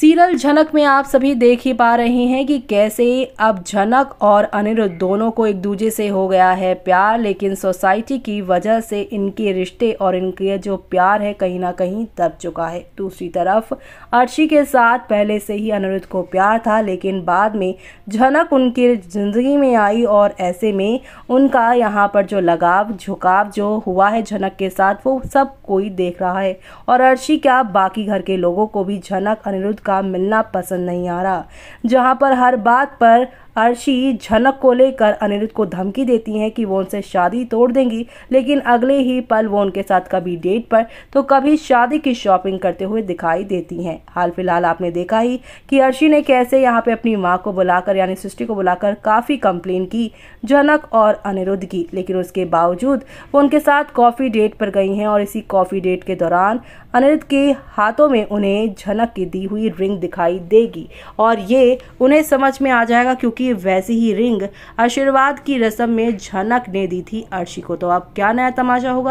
serial झनक में आप सभी देख ही पा रहे हैं कि कैसे अब झनक और अनिरुद्ध दोनों को एक दूजे से हो गया है प्यार लेकिन सोसाइटी की वजह से इनके रिश्ते और इनके जो प्यार है कहीं ना कहीं दब चुका है दूसरी तरफ अर्शी के साथ पहले से ही अनिरुद्ध को प्यार था लेकिन बाद में झनक उनकी ज़िंदगी में आई और ऐसे में उनका यहाँ पर जो लगाव झुकाव जो हुआ है झनक के साथ वो सब कोई देख रहा है और अर्शी क्या बाकी घर के लोगों को भी झनक अनिरुद्ध का मिलना पसंद नहीं आ रहा जहां पर हर बात पर अर्शी झलक को लेकर अनिरुद्ध को धमकी देती हैं कि वो उनसे शादी तोड़ देंगी लेकिन अगले ही पल वो उनके साथ कभी डेट पर तो कभी शादी की शॉपिंग करते हुए दिखाई देती हैं हाल फिलहाल आपने देखा ही कि अर्शी ने कैसे यहाँ पे अपनी माँ को बुलाकर यानी सृष्टि को बुलाकर काफ़ी कंप्लेन की झनक और अनिरुद्ध की लेकिन उसके बावजूद वो उनके साथ कॉफ़ी डेट पर गई हैं और इसी कॉफ़ी डेट के दौरान अनिरुद्ध के हाथों में उन्हें झनक की दी हुई रिंग दिखाई देगी और ये उन्हें समझ में आ जाएगा क्योंकि की वैसी ही रिंग आशीर्वाद की रस्म में झनक ने दी थी अर्शी को तो अब क्या नया तमाशा होगा